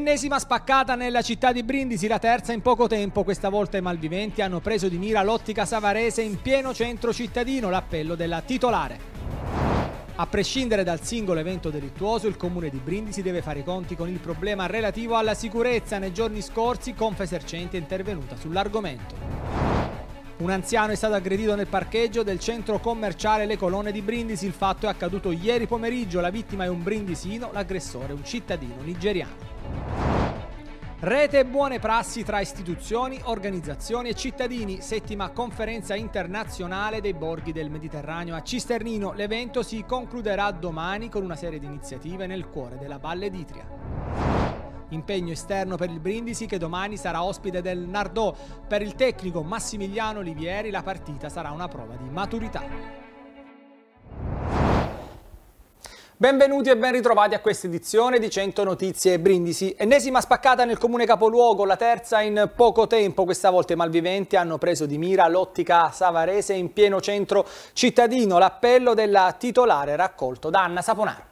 Ennesima spaccata nella città di Brindisi, la terza in poco tempo. Questa volta i malviventi hanno preso di mira l'ottica savarese in pieno centro cittadino, l'appello della titolare. A prescindere dal singolo evento delittuoso, il comune di Brindisi deve fare i conti con il problema relativo alla sicurezza. Nei giorni scorsi Confesercenti è intervenuta sull'argomento. Un anziano è stato aggredito nel parcheggio del centro commerciale Le Colonne di Brindisi. Il fatto è accaduto ieri pomeriggio. La vittima è un brindisino, l'aggressore un cittadino nigeriano. Rete e buone prassi tra istituzioni, organizzazioni e cittadini. Settima conferenza internazionale dei borghi del Mediterraneo a Cisternino. L'evento si concluderà domani con una serie di iniziative nel cuore della Valle d'Itria. Impegno esterno per il Brindisi che domani sarà ospite del Nardò. Per il tecnico Massimiliano Olivieri la partita sarà una prova di maturità. Benvenuti e ben ritrovati a questa edizione di 100 Notizie Brindisi. Ennesima spaccata nel comune capoluogo, la terza in poco tempo. Questa volta i malviventi hanno preso di mira l'ottica savarese in pieno centro cittadino. L'appello della titolare raccolto da Anna Saponara.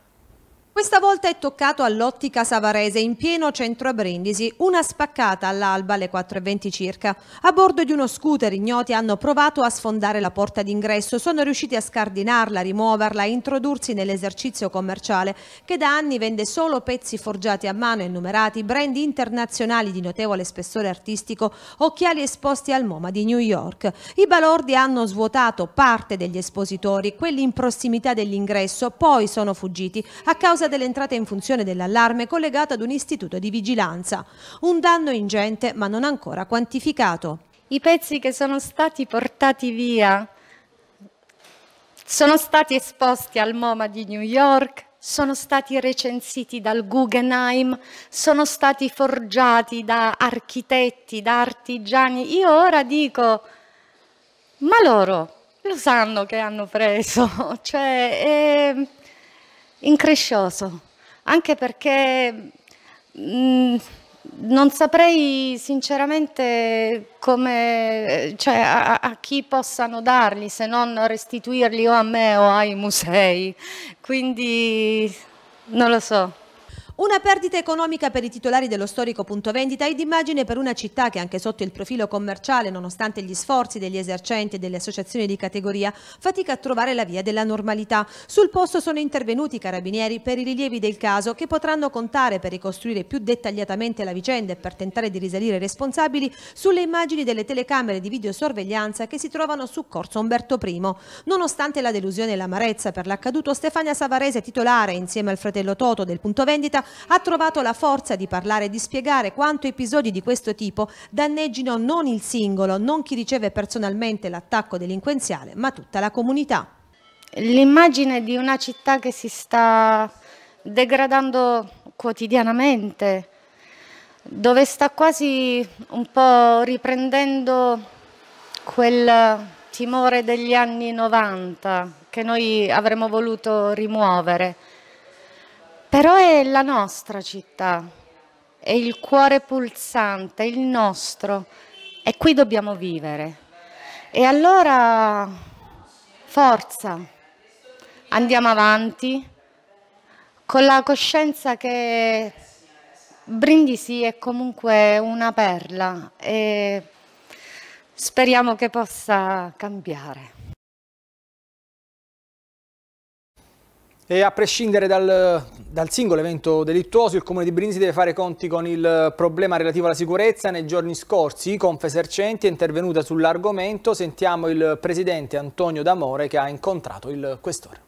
Questa volta è toccato all'Ottica Savarese in pieno centro a Brindisi, una spaccata all'alba alle 4.20 circa. A bordo di uno scooter ignoti hanno provato a sfondare la porta d'ingresso, sono riusciti a scardinarla, rimuoverla e introdursi nell'esercizio commerciale che da anni vende solo pezzi forgiati a mano e numerati, brand internazionali di notevole spessore artistico, occhiali esposti al MoMA di New York. I balordi hanno svuotato parte degli espositori, quelli in prossimità dell'ingresso, poi sono fuggiti a causa dell'entrata in funzione dell'allarme collegata ad un istituto di vigilanza. Un danno ingente ma non ancora quantificato. I pezzi che sono stati portati via sono stati esposti al MoMA di New York, sono stati recensiti dal Guggenheim, sono stati forgiati da architetti, da artigiani. Io ora dico, ma loro lo sanno che hanno preso, cioè, eh, increscioso, anche perché mh, mm, non saprei sinceramente come, cioè, a, a, chi possano darli se non restituirli o a me o ai musei, quindi non lo so. Una perdita economica per i titolari dello storico punto vendita ed immagine per una città che anche sotto il profilo commerciale, nonostante gli sforzi degli esercenti e delle associazioni di categoria, fatica a trovare la via della normalità. Sul posto sono intervenuti i carabinieri per i rilievi del caso che potranno contare per ricostruire più dettagliatamente la vicenda e per tentare di risalire i responsabili sulle immagini delle telecamere di videosorveglianza che si trovano su Corso Umberto I. Nonostante la delusione e l'amarezza per l'accaduto, Stefania Savarese, titolare insieme al fratello Toto del punto vendita, ha trovato la forza di parlare e di spiegare quanto episodi di questo tipo danneggino non il singolo, non chi riceve personalmente l'attacco delinquenziale, ma tutta la comunità. L'immagine di una città che si sta degradando quotidianamente, dove sta quasi un po' riprendendo quel timore degli anni 90 che noi avremmo voluto rimuovere. Però è la nostra città, è il cuore pulsante, il nostro, e qui dobbiamo vivere. E allora, forza, andiamo avanti con la coscienza che Brindisi è comunque una perla e speriamo che possa cambiare. E a prescindere dal, dal, singolo evento delittuoso, il Comune di Brindisi deve fare conti con il problema relativo alla sicurezza. Nei giorni scorsi Confesercenti è intervenuta sull'argomento. Sentiamo il presidente Antonio D'Amore che ha incontrato il questore.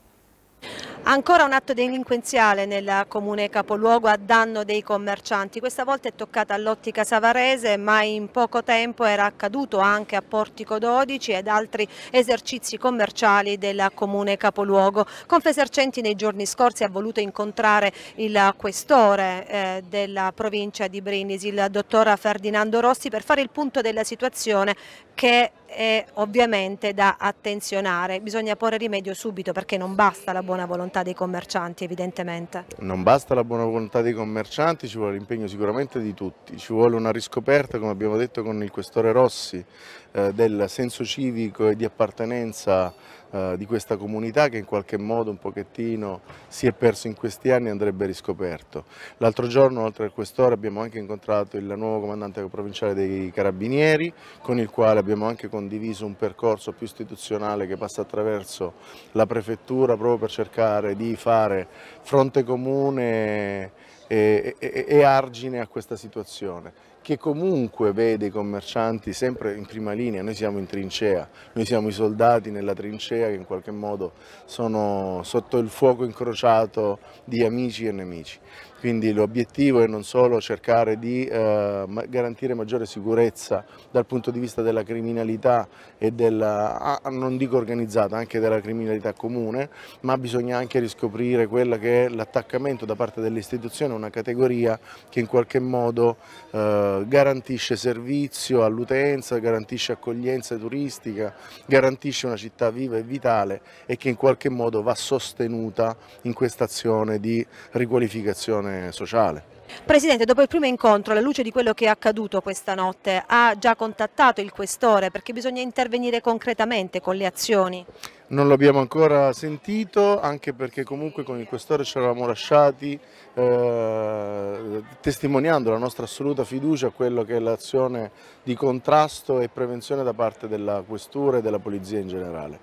Ancora un atto delinquenziale nel comune capoluogo a danno dei commercianti, questa volta è toccata all'ottica savarese ma in poco tempo era accaduto anche a Portico 12 ed altri esercizi commerciali del comune capoluogo. Confesercenti nei giorni scorsi ha voluto incontrare il questore eh, della provincia di Brindisi, il dottor Ferdinando Rossi, per fare il punto della situazione che è ovviamente da attenzionare, bisogna porre rimedio subito perché non basta la buona volontà dei commercianti evidentemente. Non basta la buona volontà dei commercianti, ci vuole l'impegno sicuramente di tutti, ci vuole una riscoperta come abbiamo detto con il questore Rossi eh, del senso civico e di appartenenza eh, di questa comunità che in qualche modo un pochettino si è perso in questi anni e andrebbe riscoperto. L'altro giorno, oltre a quest'ora, abbiamo anche incontrato il nuovo comandante provinciale dei Carabinieri, con il quale abbiamo anche condiviso un percorso più istituzionale che passa attraverso la prefettura proprio per cercare di fare fronte comune e, e, e argine a questa situazione che comunque vede i commercianti sempre in prima linea, noi siamo in trincea, noi siamo i soldati nella trincea che in qualche modo sono sotto il fuoco incrociato di amici e nemici quindi l'obiettivo è non solo cercare di eh, garantire maggiore sicurezza dal punto di vista della criminalità e della, ah, non dico organizzata, anche della criminalità comune, ma bisogna anche riscoprire quello che è l'attaccamento da parte delle istituzioni a una categoria che in qualche modo eh, garantisce servizio all'utenza, garantisce accoglienza turistica, garantisce una città viva e vitale e che in qualche modo va sostenuta in questa azione di riqualificazione coesione sociale. Presidente, dopo il primo incontro, alla luce di quello che è accaduto questa notte, ha già contattato il questore perché bisogna intervenire concretamente con le azioni? non l'abbiamo ancora sentito, anche perché comunque con il questore ci eravamo lasciati eh, testimoniando la nostra assoluta fiducia a quello che è l'azione di contrasto e prevenzione da parte della questura e della polizia in generale.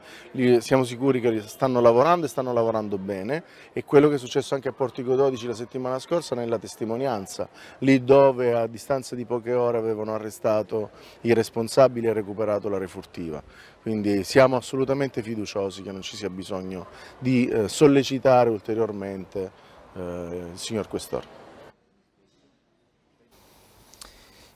siamo sicuri che stanno lavorando e stanno lavorando bene e quello che è successo anche a Portico 12 la settimana scorsa nella testimonianza, lì dove a distanza di poche ore avevano arrestato i responsabili e recuperato la refurtiva. Quindi siamo assolutamente fiduciosi che non ci sia bisogno di eh, sollecitare ulteriormente eh, il signor Questore.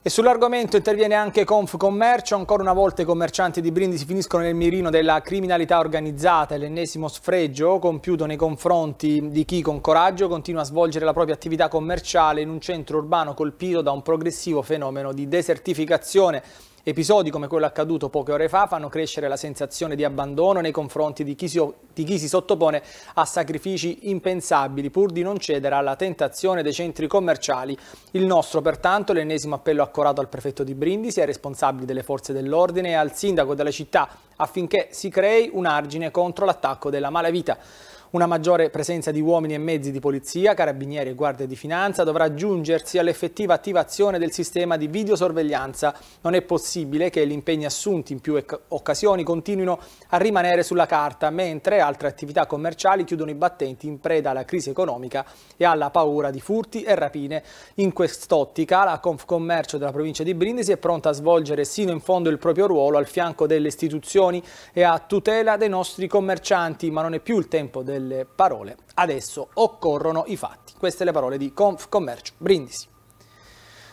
E sull'argomento interviene anche Confcommercio, ancora una volta i commercianti di Brindisi finiscono nel mirino della criminalità organizzata, l'ennesimo sfregio compiuto nei confronti di chi con coraggio continua a svolgere la propria attività commerciale in un centro urbano colpito da un progressivo fenomeno di desertificazione. Episodi come quello accaduto poche ore fa fanno crescere la sensazione di abbandono nei confronti di chi, si, di chi si, sottopone a sacrifici impensabili pur di non cedere alla tentazione dei centri commerciali. Il nostro pertanto l'ennesimo appello accorato al prefetto di Brindisi, ai responsabili delle forze dell'ordine e al sindaco della città affinché si crei un argine contro l'attacco della malavita. Una maggiore presenza di uomini e mezzi di polizia, carabinieri e guardie di finanza dovrà aggiungersi all'effettiva attivazione del sistema di videosorveglianza. Non è possibile che gli impegni assunti in più occasioni continuino a rimanere sulla carta, mentre altre attività commerciali chiudono i battenti in preda alla crisi economica e alla paura di furti e rapine. In quest'ottica la Confcommercio della provincia di Brindisi è pronta a svolgere sino in fondo il proprio ruolo al fianco delle istituzioni e a tutela dei nostri commercianti, ma non è più il tempo del delle parole. Adesso occorrono i fatti. Queste le parole di Confcommercio Brindisi.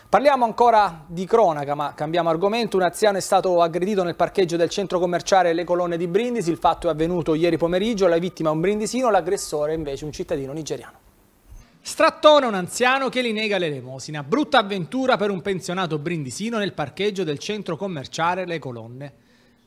Parliamo ancora di cronaca, ma cambiamo argomento. Un anziano è stato aggredito nel parcheggio del centro commerciale Le Colonne di Brindisi. Il fatto è avvenuto ieri pomeriggio. La vittima è un brindisino, l'aggressore è invece un cittadino nigeriano. Strattone un anziano che gli nega l'elemosina. Brutta avventura per un pensionato brindisino nel parcheggio del centro commerciale Le Colonne.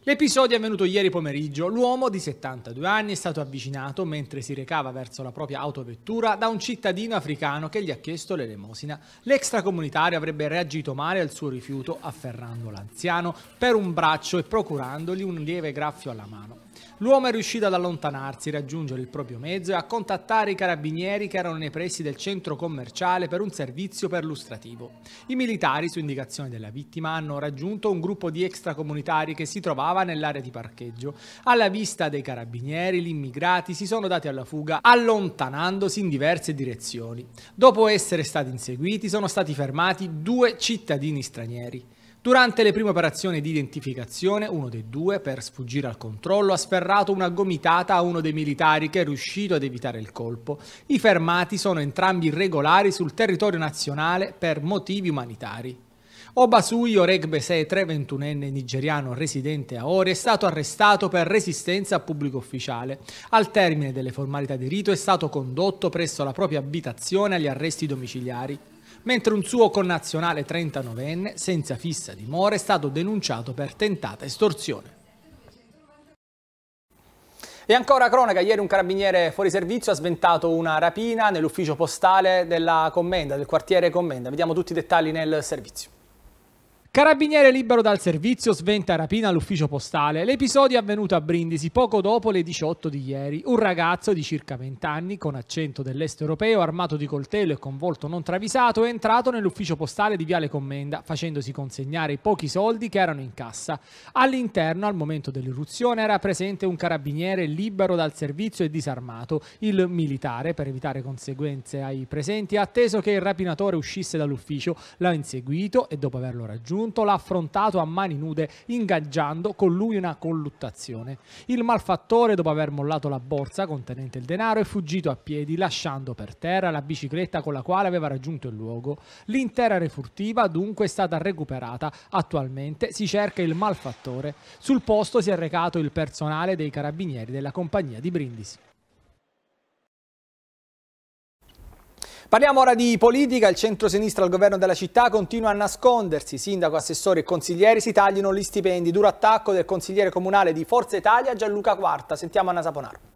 L'episodio è avvenuto ieri pomeriggio. L'uomo di 72 anni è stato avvicinato mentre si recava verso la propria autovettura da un cittadino africano che gli ha chiesto l'elemosina. L'extracomunitario avrebbe reagito male al suo rifiuto afferrando l'anziano per un braccio e procurandogli un lieve graffio alla mano. L'uomo è riuscito ad allontanarsi, raggiungere il proprio mezzo e a contattare i carabinieri che erano nei pressi del centro commerciale per un servizio perlustrativo. I militari, su indicazione della vittima, hanno raggiunto un gruppo di extracomunitari che si trovava nell'area di parcheggio. Alla vista dei carabinieri, gli immigrati si sono dati alla fuga allontanandosi in diverse direzioni. Dopo essere stati inseguiti, sono stati fermati due cittadini stranieri. Durante le prime operazioni di identificazione, uno dei due, per sfuggire al controllo, ha sferrato una gomitata a uno dei militari che è riuscito ad evitare il colpo. I fermati sono entrambi irregolari sul territorio nazionale per motivi umanitari. Obasuyo Oregbe Setre, 21enne nigeriano residente a Ori, è stato arrestato per resistenza a pubblico ufficiale. Al termine delle formalità di rito è stato condotto presso la propria abitazione agli arresti domiciliari mentre un suo connazionale 39enne, senza fissa dimora, è stato denunciato per tentata estorsione. E ancora cronaca, ieri un carabiniere fuori servizio ha sventato una rapina nell'ufficio postale della commenda, del quartiere commenda. Vediamo tutti i dettagli nel servizio. Carabiniere libero dal servizio sventa rapina all'ufficio postale. L'episodio è avvenuto a Brindisi poco dopo le 18 di ieri. Un ragazzo di circa 20 anni, con accento dell'est europeo, armato di coltello e con volto non travisato, è entrato nell'ufficio postale di Viale Commenda, facendosi consegnare i pochi soldi che erano in cassa. All'interno, al momento dell'irruzione, era presente un carabiniere libero dal servizio e disarmato. Il militare, per evitare conseguenze ai presenti, ha atteso che il rapinatore uscisse dall'ufficio, l'ha inseguito e dopo averlo raggiunto detenuto l'ha affrontato a mani nude, ingaggiando con lui una colluttazione. Il malfattore, dopo aver mollato la borsa contenente il denaro, è fuggito a piedi, lasciando per terra la bicicletta con la quale aveva raggiunto il luogo. L'intera refurtiva, dunque, è stata recuperata. Attualmente si cerca il malfattore. Sul posto si è recato il personale dei carabinieri della compagnia di Brindisi. Parliamo ora di politica, il centro-sinistra al governo della città continua a nascondersi, sindaco, assessori e consiglieri si tagliano gli stipendi, duro attacco del consigliere comunale di Forza Italia Gianluca Quarta, sentiamo Anna Saponaro.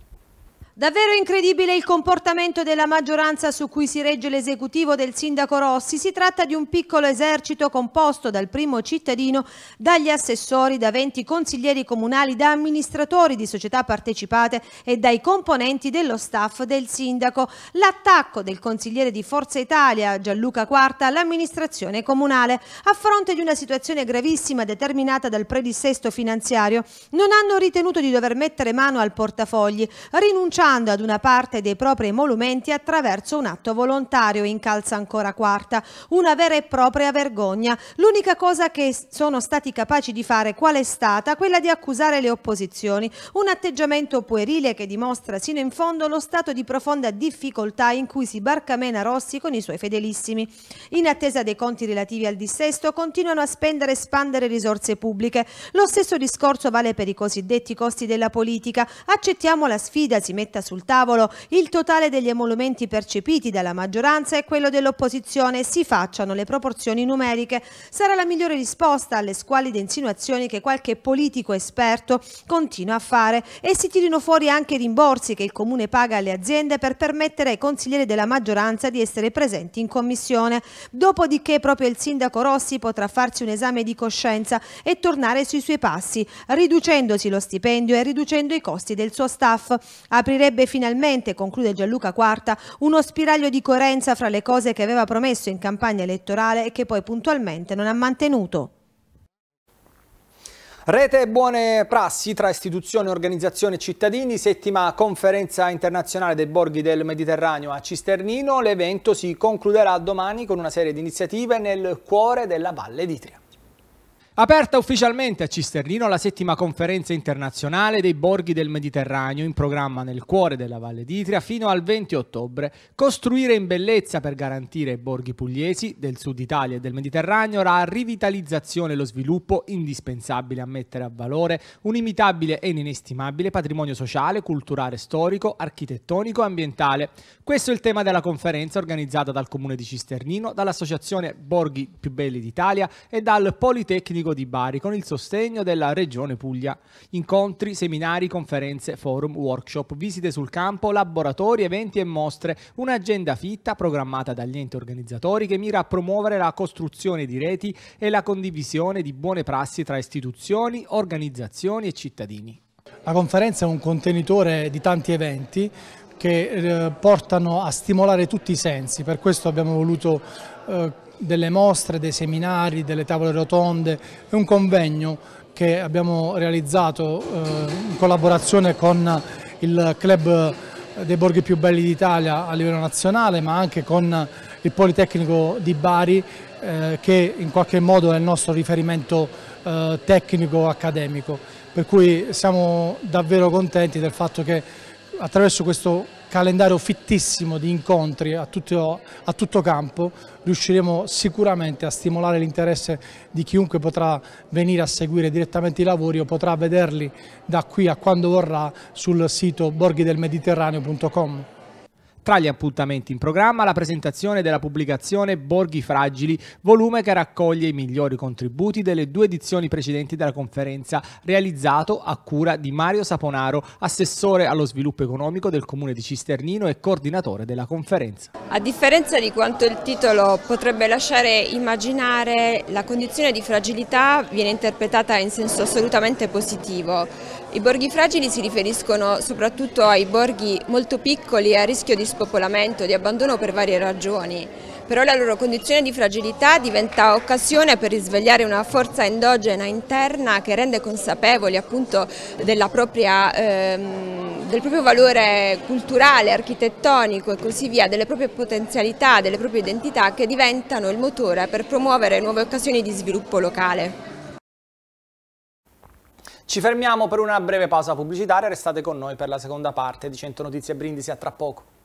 Davvero incredibile il comportamento della maggioranza su cui si regge l'esecutivo del sindaco Rossi. Si tratta di un piccolo esercito composto dal primo cittadino, dagli assessori, da 20 consiglieri comunali, da amministratori di società partecipate e dai componenti dello staff del sindaco. L'attacco del consigliere di Forza Italia, Gianluca Quarta, all'amministrazione comunale. A fronte di una situazione gravissima determinata dal predissesto finanziario, non hanno ritenuto di dover mettere mano al portafogli, rinunciando rinunciando ad una parte dei propri emolumenti attraverso un atto volontario in calza ancora quarta, una vera e propria vergogna. L'unica cosa che sono stati capaci di fare qual è stata? Quella di accusare le opposizioni, un atteggiamento puerile che dimostra sino in fondo lo stato di profonda difficoltà in cui si barcamena Rossi con i suoi fedelissimi. In attesa dei conti relativi al dissesto continuano a spendere e spandere risorse pubbliche. Lo stesso discorso vale per i cosiddetti costi della politica. Accettiamo la sfida, si metta scritta sul tavolo, il totale degli emolumenti percepiti dalla maggioranza e quello dell'opposizione si facciano le proporzioni numeriche. Sarà la migliore risposta alle squalide insinuazioni che qualche politico esperto continua a fare e si tirino fuori anche i rimborsi che il Comune paga alle aziende per permettere ai consiglieri della maggioranza di essere presenti in commissione. Dopodiché proprio il sindaco Rossi potrà farsi un esame di coscienza e tornare sui suoi passi, riducendosi lo stipendio e riducendo i costi del suo staff. Aprire sarebbe finalmente, conclude Gianluca Quarta, uno spiraglio di coerenza fra le cose che aveva promesso in campagna elettorale e che poi puntualmente non ha mantenuto. Rete buone prassi tra istituzioni, organizzazioni e cittadini, settima conferenza internazionale dei borghi del Mediterraneo a Cisternino, l'evento si concluderà domani con una serie di iniziative nel cuore della Valle d'Itria. Aperta ufficialmente a Cisternino la settima conferenza internazionale dei borghi del Mediterraneo in programma nel cuore della Valle d'Itria fino al 20 ottobre. Costruire in bellezza per garantire ai borghi pugliesi del sud Italia e del Mediterraneo la rivitalizzazione e lo sviluppo indispensabile a mettere a valore un imitabile e inestimabile patrimonio sociale, culturale, storico, architettonico e ambientale. Questo è il tema della conferenza organizzata dal Comune di Cisternino, dall'Associazione Borghi più belli d'Italia e dal Politecnico Sindaco di Bari con il sostegno della Regione Puglia. Incontri, seminari, conferenze, forum, workshop, visite sul campo, laboratori, eventi e mostre. Un'agenda fitta programmata dagli enti organizzatori che mira a promuovere la costruzione di reti e la condivisione di buone prassi tra istituzioni, organizzazioni e cittadini. La conferenza è un contenitore di tanti eventi che eh, portano a stimolare tutti i sensi, per questo abbiamo voluto eh, delle mostre, dei seminari, delle tavole rotonde e un convegno che abbiamo realizzato eh, in collaborazione con il club dei borghi più belli d'Italia a livello nazionale ma anche con il Politecnico di Bari eh, che in qualche modo è il nostro riferimento eh, tecnico accademico per cui siamo davvero contenti del fatto che attraverso questo calendario fittissimo di incontri a tutto, a tutto campo riusciremo sicuramente a stimolare l'interesse di chiunque potrà venire a seguire direttamente i lavori o potrà vederli da qui a quando vorrà sul sito borghidelmediterraneo.com. Tra gli appuntamenti in programma la presentazione della pubblicazione Borghi Fragili, volume che raccoglie i migliori contributi delle due edizioni precedenti della conferenza, realizzato a cura di Mario Saponaro, assessore allo sviluppo economico del comune di Cisternino e coordinatore della conferenza. A differenza di quanto il titolo potrebbe lasciare immaginare, la condizione di fragilità viene interpretata in senso assolutamente positivo. I borghi fragili si riferiscono soprattutto ai borghi molto piccoli e a rischio di spopolamento, di abbandono per varie ragioni, però la loro condizione di fragilità diventa occasione per risvegliare una forza endogena interna che rende consapevoli appunto propria, ehm, del proprio valore culturale, architettonico e così via, delle proprie potenzialità, delle proprie identità che diventano il motore per promuovere nuove occasioni di sviluppo locale. Ci fermiamo per una breve pausa pubblicitaria, restate con noi per la seconda parte di 100 Notizie Brindisi a tra poco.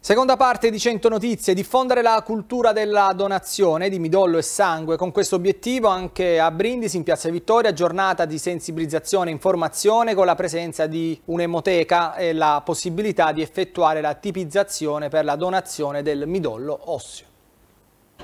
Seconda parte di 100 notizie, diffondere la cultura della donazione di midollo e sangue. Con questo obiettivo anche a Brindisi, in Piazza Vittoria, giornata di sensibilizzazione e informazione con la presenza di un'emoteca e la possibilità di effettuare la tipizzazione per la donazione del midollo osseo.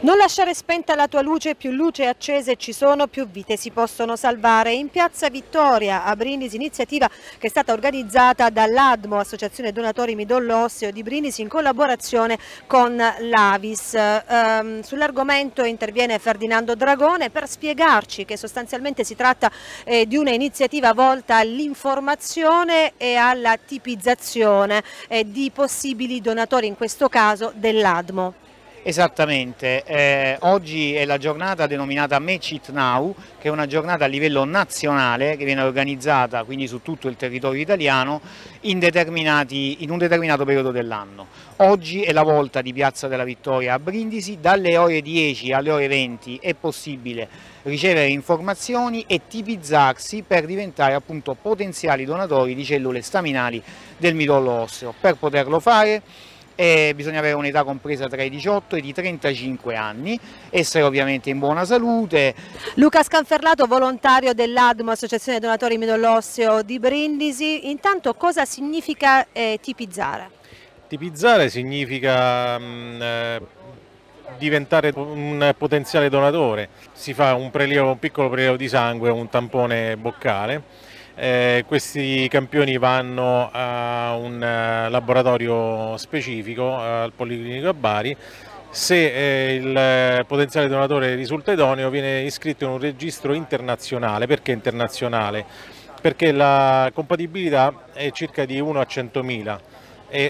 Non lasciare spenta la tua luce, più luce accese ci sono, più vite si possono salvare. In Piazza Vittoria a Brindisi, iniziativa che è stata organizzata dall'ADMO, Associazione Donatori Midollo Osseo di Brindisi, in collaborazione con l'Avis. Ehm, Sull'argomento interviene Ferdinando Dragone per spiegarci che sostanzialmente si tratta eh, di un'iniziativa volta all'informazione e alla tipizzazione eh, di possibili donatori, in questo caso dell'ADMO. Esattamente, eh, oggi è la giornata denominata Match It Now, che è una giornata a livello nazionale che viene organizzata quindi su tutto il territorio italiano in, in un determinato periodo dell'anno. Oggi è la volta di Piazza della Vittoria a Brindisi, dalle ore 10 alle ore 20 è possibile ricevere informazioni e tipizzarsi per diventare appunto potenziali donatori di cellule staminali del midollo osseo. Per poterlo fare eh, bisogna avere un'età compresa tra i 18 e i 35 anni, essere ovviamente in buona salute. Luca Scanferlato, volontario dell'ADMO, Associazione Donatori Midollosseo di Brindisi, intanto cosa significa eh, tipizzare? Tipizzare significa mh, mm, eh, diventare un potenziale donatore, si fa un, prelievo, un piccolo prelievo di sangue, un tampone boccale eh, questi campioni vanno a un eh, laboratorio specifico eh, al Policlinico a Bari se eh, il eh, potenziale donatore risulta idoneo viene iscritto in un registro internazionale. Perché internazionale? Perché la compatibilità è circa di 1 a 100.000 e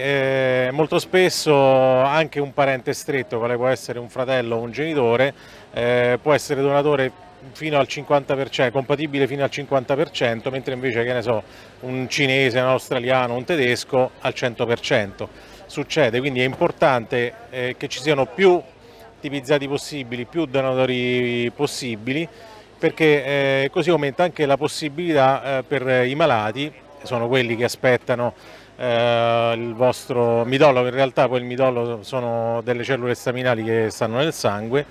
eh, molto spesso anche un parente stretto, quale può essere un fratello o un genitore, eh, può essere donatore fino al 50%, compatibile fino al 50%, mentre invece che ne so, un cinese, un australiano, un tedesco al 100%. Succede, quindi è importante eh, che ci siano più tipizzati possibili, più donatori possibili, perché eh, così aumenta anche la possibilità eh, per i malati, sono quelli che aspettano eh, il vostro midollo, in realtà poi il midollo sono delle cellule staminali che stanno nel sangue,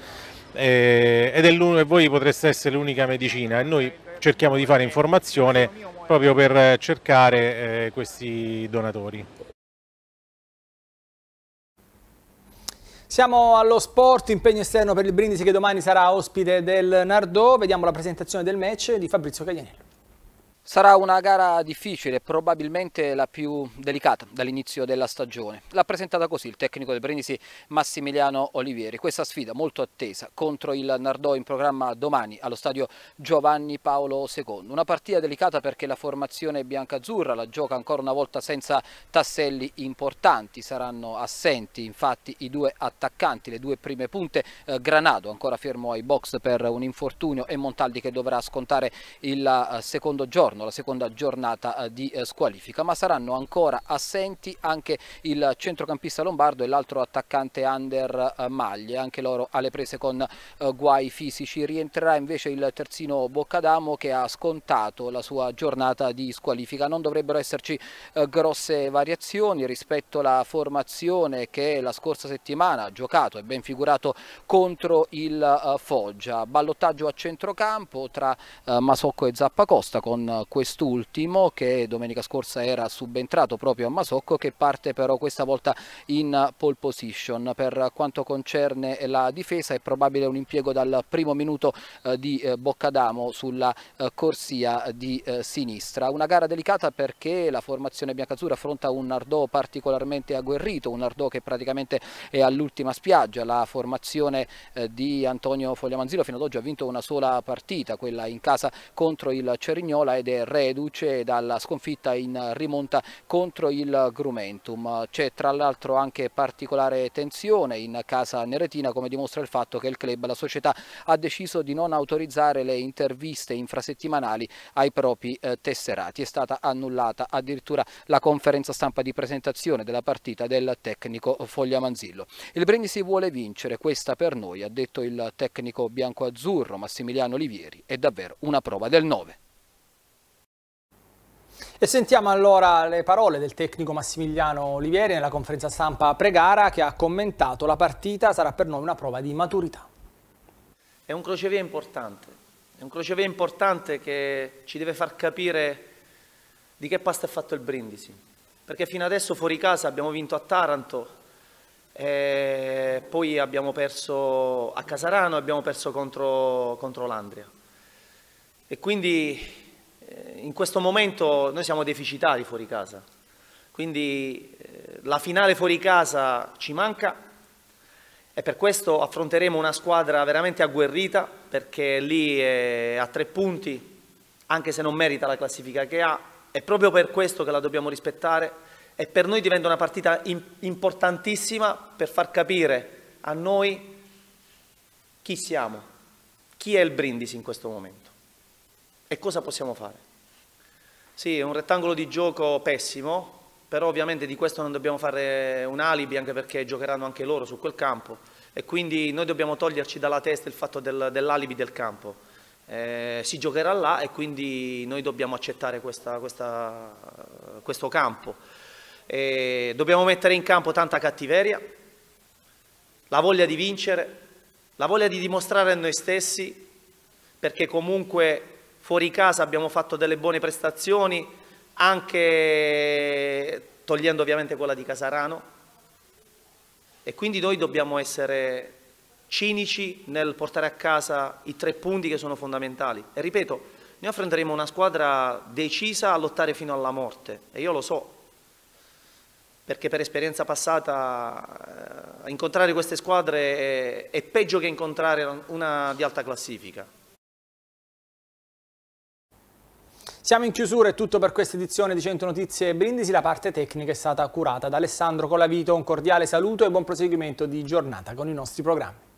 eh, ed è voi potreste essere l'unica medicina e noi cerchiamo di fare informazione proprio per cercare eh, questi donatori. Siamo allo sport, impegno esterno per il Brindisi che domani sarà ospite del Nardò, vediamo la presentazione del match di Fabrizio Caglianello. Sarà una gara difficile, probabilmente la più delicata dall'inizio della stagione. L'ha presentata così il tecnico del Brindisi Massimiliano Olivieri. Questa sfida molto attesa contro il Nardò in programma domani allo stadio Giovanni Paolo II. Una partita delicata perché la formazione biancazzurra la gioca ancora una volta senza tasselli importanti. Saranno assenti infatti i due attaccanti, le due prime punte. Eh, Granado ancora fermo ai box per un infortunio e Montaldi che dovrà scontare il eh, secondo giorno giorno, la seconda giornata eh, di eh, squalifica, ma saranno ancora assenti anche il centrocampista Lombardo e l'altro attaccante Under eh, Maglie, anche loro alle prese con guai fisici. Rientrerà invece il terzino Boccadamo che ha scontato la sua giornata di squalifica. Non dovrebbero esserci grosse variazioni rispetto alla formazione che la scorsa settimana ha giocato e ben figurato contro il Foggia. Ballottaggio a centrocampo tra Masocco e Zappacosta con quest'ultimo che domenica scorsa era subentrato proprio a Masocco che parte però questa volta in pole position. Per quanto concerne la difesa è probabile un impiego dal primo minuto eh, di eh, Boccadamo sulla eh, corsia di sinistra. Una gara delicata perché la formazione biancazzurra affronta un Nardò particolarmente agguerrito, un Nardò che praticamente è all'ultima spiaggia. La formazione di Antonio Fogliamanzino fino ad oggi ha vinto una sola partita, quella in casa contro il Cerignola ed è reduce dalla sconfitta in rimonta contro il Grumentum. C'è tra l'altro anche particolare tensione in casa neretina come dimostra il fatto che il club, la società, ha deciso di non autorizzare le interviste infrasettimanali ai propri eh, tesserati. È stata annullata addirittura la conferenza stampa di presentazione della partita del tecnico Foglia Manzillo. Il Brindisi vuole vincere, questa per noi, ha detto il tecnico bianco-azzurro Massimiliano Olivieri, è davvero una prova del 9. E sentiamo allora le parole del tecnico Massimiliano Olivieri nella conferenza stampa pregara che ha commentato la partita sarà per noi una prova di maturità. È un crocevia importante, è un crocevia importante che ci deve far capire di che pasta è fatto il Brindisi, perché fino adesso fuori casa abbiamo vinto a Taranto, e poi abbiamo perso a Casarano e abbiamo perso contro, contro l'Andria. E quindi in questo momento noi siamo deficitari fuori casa, quindi eh, la finale fuori casa ci manca e per questo affronteremo una squadra veramente agguerrita perché lì è a tre punti, anche se non merita la classifica che ha, è proprio per questo che la dobbiamo rispettare e per noi diventa una partita importantissima per far capire a noi chi siamo, chi è il Brindisi in questo momento. E cosa possiamo fare? Sì, è un rettangolo di gioco pessimo, però ovviamente di questo non dobbiamo fare un alibi anche perché giocheranno anche loro su quel campo e quindi noi dobbiamo toglierci dalla testa il fatto del, dell'alibi del campo. Eh, si giocherà là e quindi noi dobbiamo accettare questa, questa, questo campo. Eh, dobbiamo mettere in campo tanta cattiveria, la voglia di vincere, la voglia di dimostrare a noi stessi, perché comunque fuori casa abbiamo fatto delle buone prestazioni, anche togliendo ovviamente quella di Casarano, e quindi noi dobbiamo essere cinici nel portare a casa i tre punti che sono fondamentali. E ripeto, noi affronteremo una squadra decisa a lottare fino alla morte, e io lo so, perché per esperienza passata eh, incontrare queste squadre è, è peggio che incontrare una di alta classifica. Siamo in chiusura, è tutto per questa edizione di 100 Notizie Brindisi. La parte tecnica è stata curata da Alessandro Colavito. Un cordiale saluto e buon proseguimento di giornata con i nostri programmi.